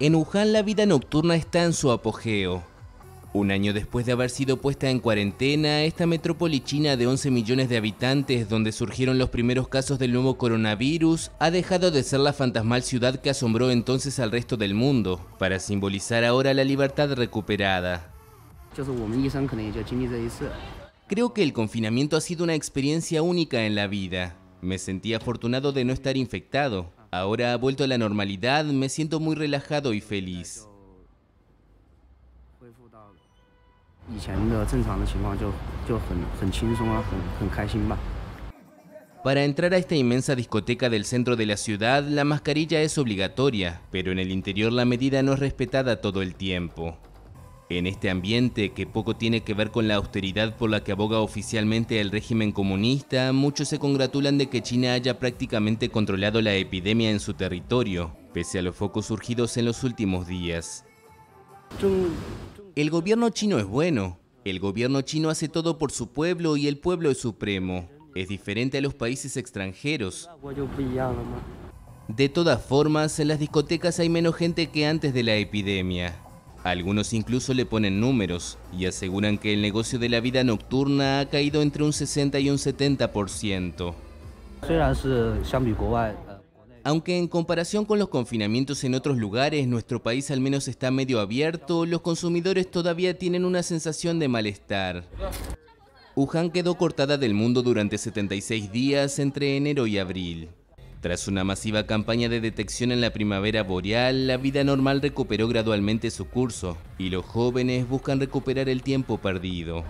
En Wuhan la vida nocturna está en su apogeo. Un año después de haber sido puesta en cuarentena, esta metrópoli china de 11 millones de habitantes, donde surgieron los primeros casos del nuevo coronavirus, ha dejado de ser la fantasmal ciudad que asombró entonces al resto del mundo, para simbolizar ahora la libertad recuperada. Creo que el confinamiento ha sido una experiencia única en la vida. Me sentí afortunado de no estar infectado, Ahora ha vuelto a la normalidad, me siento muy relajado y feliz. Para entrar a esta inmensa discoteca del centro de la ciudad, la mascarilla es obligatoria, pero en el interior la medida no es respetada todo el tiempo. En este ambiente, que poco tiene que ver con la austeridad por la que aboga oficialmente el régimen comunista, muchos se congratulan de que China haya prácticamente controlado la epidemia en su territorio, pese a los focos surgidos en los últimos días. El gobierno chino es bueno. El gobierno chino hace todo por su pueblo y el pueblo es supremo. Es diferente a los países extranjeros. De todas formas, en las discotecas hay menos gente que antes de la epidemia. Algunos incluso le ponen números y aseguran que el negocio de la vida nocturna ha caído entre un 60 y un 70%. Aunque en comparación con los confinamientos en otros lugares, nuestro país al menos está medio abierto, los consumidores todavía tienen una sensación de malestar. Wuhan quedó cortada del mundo durante 76 días entre enero y abril. Tras una masiva campaña de detección en la primavera boreal, la vida normal recuperó gradualmente su curso y los jóvenes buscan recuperar el tiempo perdido.